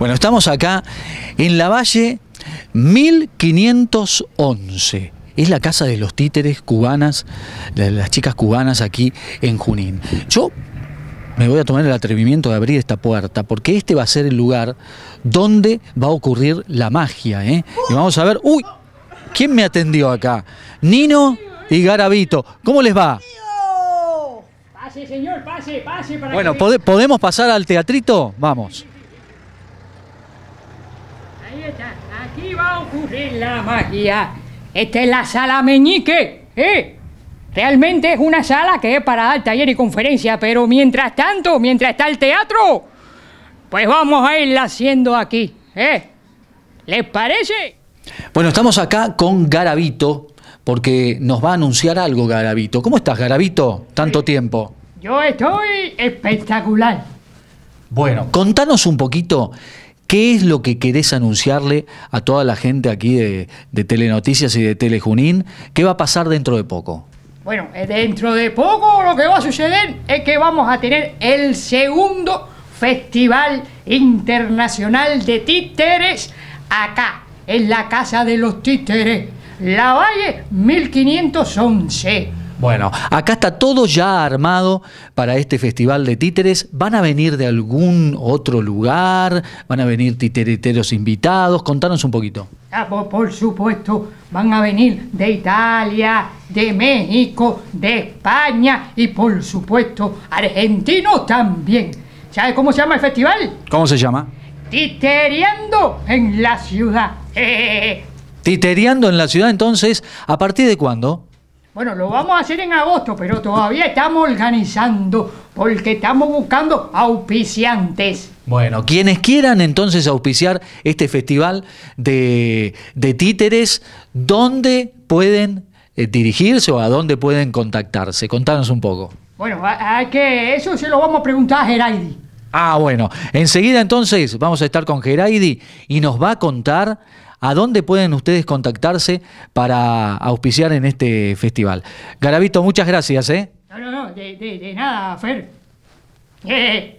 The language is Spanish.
Bueno, estamos acá en la Valle 1511. Es la casa de los títeres cubanas, de las chicas cubanas aquí en Junín. Yo me voy a tomar el atrevimiento de abrir esta puerta, porque este va a ser el lugar donde va a ocurrir la magia. ¿eh? Y vamos a ver, uy, ¿quién me atendió acá? Nino y Garabito, ¿cómo les va? Pase, señor, pase, pase. Para bueno, ¿podemos pasar al teatrito? Vamos. Aquí va a ocurrir la magia. Esta es la sala meñique, ¿eh? Realmente es una sala que es para dar taller y conferencia, pero mientras tanto, mientras está el teatro, pues vamos a irla haciendo aquí, ¿eh? ¿Les parece? Bueno, estamos acá con Garabito, porque nos va a anunciar algo Garabito. ¿Cómo estás, Garabito? Tanto tiempo. Yo estoy espectacular. Bueno, contanos un poquito ¿Qué es lo que querés anunciarle a toda la gente aquí de, Telenoticias y de Telejunín? ¿Qué va a pasar dentro de poco? Bueno, eh, dentro de poco lo que va a suceder es que vamos a tener el segundo Festival Internacional de Títeres acá, en la Casa de los Títeres, La Valle 1511. Bueno, acá está todo ya armado para este festival de títeres. ¿Van a venir de algún otro lugar? ¿Van a venir titereteros invitados? Contanos un poquito. por supuesto, van a venir de Italia, de México, de España y por supuesto argentinos también. ¿Sabes cómo se llama el festival? ¿Cómo se llama? Titeriando en la ciudad. Titeriando en la ciudad entonces, ¿a partir de cuándo? Bueno, lo vamos a hacer en agosto, pero todavía estamos organizando porque estamos buscando auspiciantes. Bueno, quienes quieran entonces auspiciar este festival de, títeres, ¿dónde pueden eh, dirigirse o a dónde pueden contactarse? Contanos un poco. Bueno, que eso se lo vamos a preguntar a Geraidi. Ah, bueno. Enseguida entonces vamos a estar con Geraidi y nos va a contar a dónde pueden ustedes contactarse para auspiciar en este festival. Garavito, muchas gracias. ¿eh? No, no, no, de, nada, Fer. Eh,